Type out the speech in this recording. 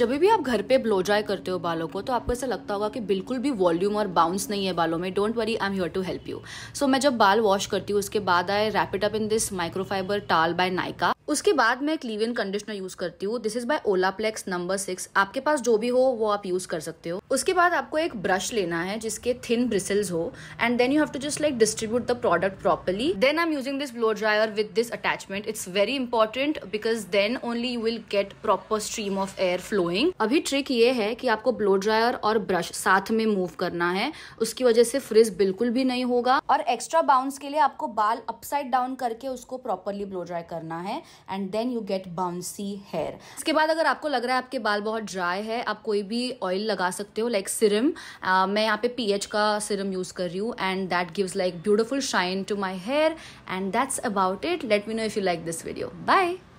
जब भी आप घर पे ब्लो ड्राई करते हो बालों को तो आपको ऐसा लगता होगा कि बिल्कुल भी वॉल्यूम और बाउंस नहीं है बालों में don't worry I am here to help you so मैं जब बाल वॉश करती हूँ उसके बाद I wrap it up in this microfibre towel by Nykaa उसके बाद मैं क्लीवियन कंडीशनर यूज करती हूँ this is by Olaplex number six आपके पास जो भी हो वो आप यूज कर सकते हो उसके बाद आपको एक ब्रश लेना है जिसके थिन ब्रिसल्स हो and then you have to just like distribute the product properly then I am using this blow dryer with this attachment it's very important because then only you will get proper stream of air flowing अभी trick ये है कि आपको blow dryer और brush साथ में move करना है उसकी वजह से फ्रिज बिल्कुल भी नहीं होगा और एक्स्ट्रा बाउंस के लिए आपको बाल अपसाइड डाउन करके उसको प्रॉपरली ब्लो ड्राई करना है and then you get bouncy hair इसके बाद अगर आपको लग रहा है आपके बाल बहुत ड्राई है आप कोई भी ऑयल लगा सकते हो लाइक सिरम मैं यहाँ पे पी का सिरम यूज़ कर रही हूँ and that gives like beautiful shine to my hair and that's about it let me know if you like this video bye